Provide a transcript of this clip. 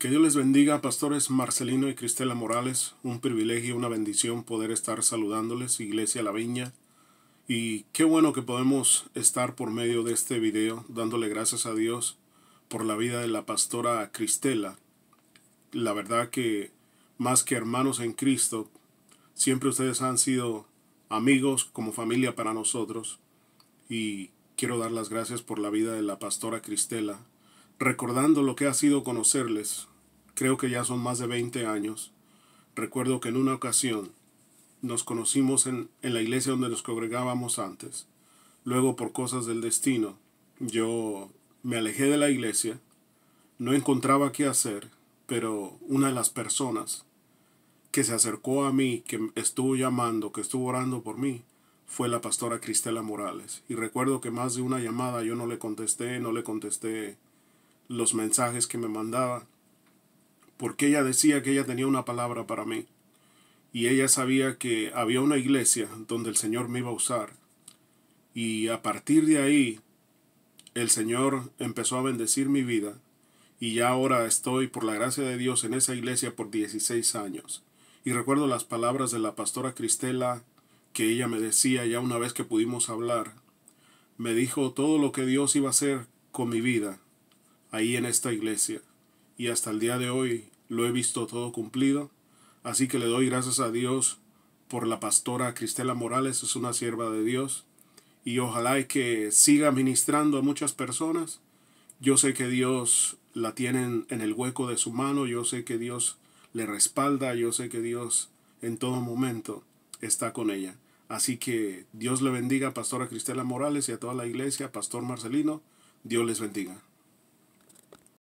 Que Dios les bendiga, pastores Marcelino y Cristela Morales. Un privilegio, y una bendición poder estar saludándoles, Iglesia La Viña. Y qué bueno que podemos estar por medio de este video dándole gracias a Dios por la vida de la pastora Cristela. La verdad que más que hermanos en Cristo, siempre ustedes han sido amigos como familia para nosotros. Y quiero dar las gracias por la vida de la pastora Cristela recordando lo que ha sido conocerles, creo que ya son más de 20 años, recuerdo que en una ocasión nos conocimos en, en la iglesia donde nos congregábamos antes. Luego, por cosas del destino, yo me alejé de la iglesia, no encontraba qué hacer, pero una de las personas que se acercó a mí, que estuvo llamando, que estuvo orando por mí, fue la pastora Cristela Morales. Y recuerdo que más de una llamada yo no le contesté, no le contesté los mensajes que me mandaba porque ella decía que ella tenía una palabra para mí y ella sabía que había una iglesia donde el Señor me iba a usar. Y a partir de ahí, el Señor empezó a bendecir mi vida y ya ahora estoy, por la gracia de Dios, en esa iglesia por 16 años. Y recuerdo las palabras de la pastora Cristela que ella me decía ya una vez que pudimos hablar. Me dijo todo lo que Dios iba a hacer con mi vida ahí en esta iglesia y hasta el día de hoy lo he visto todo cumplido. Así que le doy gracias a Dios por la pastora Cristela Morales, es una sierva de Dios. Y ojalá que siga ministrando a muchas personas. Yo sé que Dios la tiene en el hueco de su mano, yo sé que Dios le respalda, yo sé que Dios en todo momento está con ella. Así que Dios le bendiga, Pastora Cristela Morales y a toda la iglesia, Pastor Marcelino, Dios les bendiga.